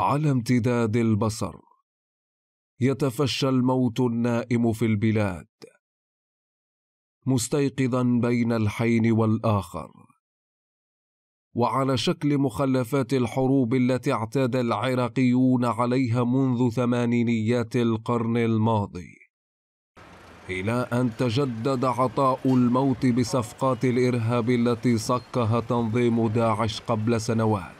على امتداد البصر يتفشى الموت النائم في البلاد مستيقظا بين الحين والاخر وعلى شكل مخلفات الحروب التي اعتاد العراقيون عليها منذ ثمانينيات القرن الماضي الى ان تجدد عطاء الموت بصفقات الارهاب التي صكها تنظيم داعش قبل سنوات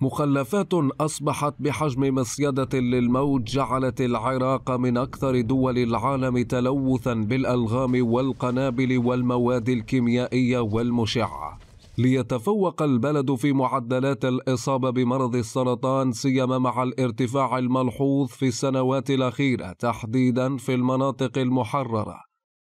مخلفات أصبحت بحجم مصيدة للموت جعلت العراق من أكثر دول العالم تلوثا بالألغام والقنابل والمواد الكيميائية والمشعة ليتفوق البلد في معدلات الإصابة بمرض السرطان سيما مع الارتفاع الملحوظ في السنوات الأخيرة تحديدا في المناطق المحررة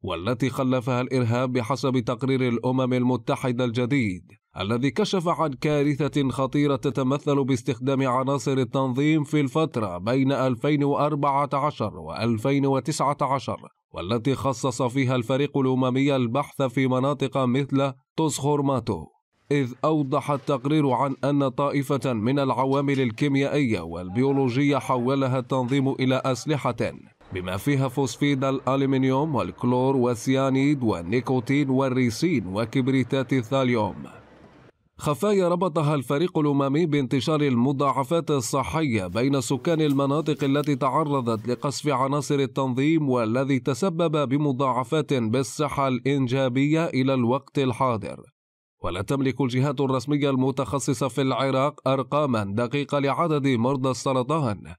والتي خلفها الإرهاب بحسب تقرير الأمم المتحدة الجديد الذي كشف عن كارثة خطيرة تتمثل باستخدام عناصر التنظيم في الفترة بين 2014 و 2019 والتي خصص فيها الفريق الأممي البحث في مناطق مثل توسخورماتو إذ أوضح التقرير عن أن طائفة من العوامل الكيميائية والبيولوجية حولها التنظيم إلى أسلحة بما فيها فوسفيد الألمنيوم والكلور والسيانيد والنيكوتين والريسين وكبريتات الثاليوم خفايا ربطها الفريق الأممي بانتشار المضاعفات الصحية بين سكان المناطق التي تعرضت لقصف عناصر التنظيم والذي تسبب بمضاعفات بالصحة الإنجابية إلى الوقت الحاضر ولا تملك الجهات الرسمية المتخصصة في العراق أرقاما دقيقة لعدد مرضى السرطان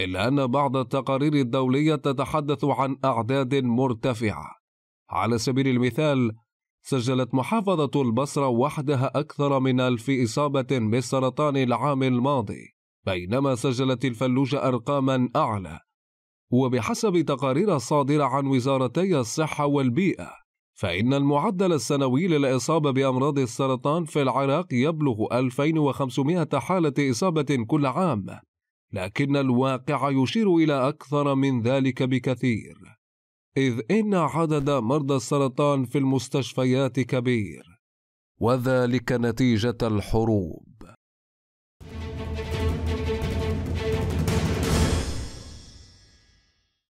إلا أن بعض التقارير الدولية تتحدث عن أعداد مرتفعة على سبيل المثال سجلت محافظة البصرة وحدها أكثر من ألف إصابة بالسرطان العام الماضي بينما سجلت الفلوجة أرقاما أعلى وبحسب تقارير صادرة عن وزارتي الصحة والبيئة فإن المعدل السنوي للإصابة بأمراض السرطان في العراق يبلغ 2500 حالة إصابة كل عام لكن الواقع يشير إلى أكثر من ذلك بكثير إذ إن عدد مرضى السرطان في المستشفيات كبير وذلك نتيجة الحروب